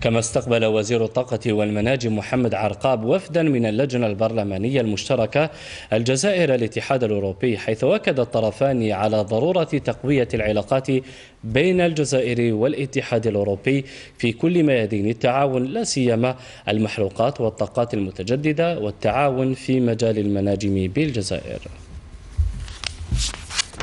كما استقبل وزير الطاقة والمناجم محمد عرقاب وفدا من اللجنة البرلمانية المشتركة الجزائر الاتحاد الأوروبي حيث أكد الطرفان على ضرورة تقوية العلاقات بين الجزائر والاتحاد الأوروبي في كل ميادين التعاون لا سيما المحروقات والطاقات المتجددة والتعاون في مجال المناجم بالجزائر